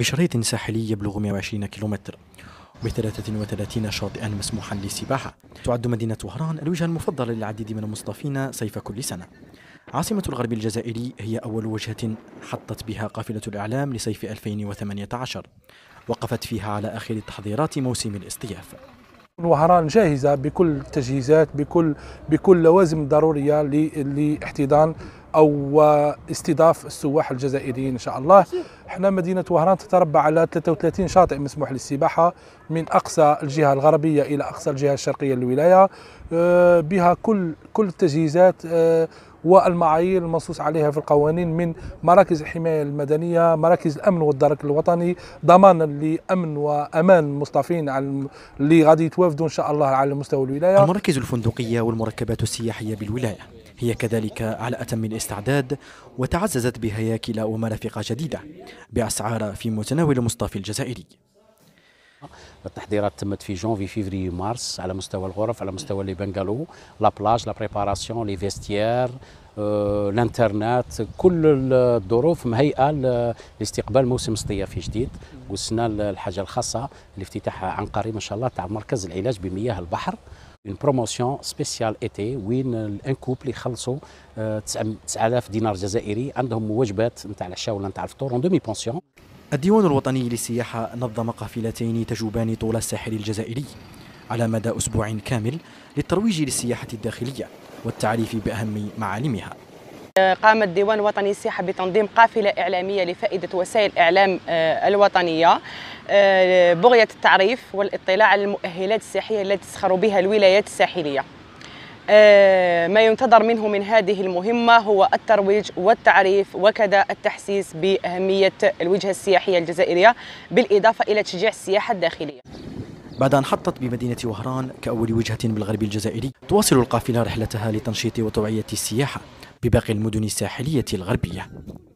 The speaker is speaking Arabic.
بشريط ساحلي يبلغ 120 كيلومتر و33 شاطئا مسموحا للسباحة تعد مدينة وهران الوجهة المفضلة للعديد من المصطفين صيف كل سنة عاصمة الغرب الجزائري هي أول وجهة حطت بها قافلة الإعلام لصيف 2018 وقفت فيها على آخر تحضيرات موسم الاصطياف وهران جاهزة بكل التجهيزات بكل بكل لوازم ضرورية لاحتضان او استضاف السواح الجزائريين ان شاء الله احنا مدينه وهران تتربع على 33 شاطئ مسموح للسباحه من اقصى الجهه الغربيه الى اقصى الجهه الشرقيه للولايه آه، بها كل كل التجهيزات آه، والمعايير المنصوص عليها في القوانين من مراكز الحمايه المدنيه، مراكز الامن والدرك الوطني، ضمانا لامن وامان المصطفين على اللي غادي يتوافدوا ان شاء الله على مستوى الولايه. المراكز الفندقيه والمركبات السياحيه بالولايه. هي كذلك على أتم الاستعداد وتعززت بهياكل ومرافق جديدة بأسعار في متناول مصطفى الجزائري التحضيرات تمت في جونفي فيفري مارس على مستوى الغرف على مستوى لي بنغالو لا بلاج لا بريباراسيون لي فيستيير الانترنت آه، كل الظروف مهيئه لاستقبال موسم صيفي جديد والسنه الحاجه الخاصه الافتتاح عن قريب ان شاء الله تاع مركز العلاج بمياه البحر اون بروموسيون سبيسيال ايتي وين ان كوبل يخلصوا 9000 آه، دينار جزائري عندهم وجبات نتاع العشاء ولا نتاع الفطور اون دومي بونسيون الديوان الوطني للسياحة نظم قافلتين تجوبان طول الساحل الجزائري على مدى أسبوع كامل للترويج للسياحة الداخلية والتعريف بأهم معالمها قام الديوان الوطني للسياحة بتنظيم قافلة إعلامية لفائدة وسائل الإعلام آه، الوطنية آه، بغية التعريف والاطلاع على المؤهلات السياحية التي تسخر بها الولايات الساحلية آه، ما ينتظر منه من هذه المهمة هو الترويج والتعريف وكذا التحسيس بأهمية الوجهة السياحية الجزائرية بالإضافة إلى تشجيع السياحة الداخلية بعد أن حطت بمدينة وهران كأول وجهة بالغرب الجزائري تواصل القافلة رحلتها لتنشيط وتوعية السياحة بباقي المدن الساحلية الغربية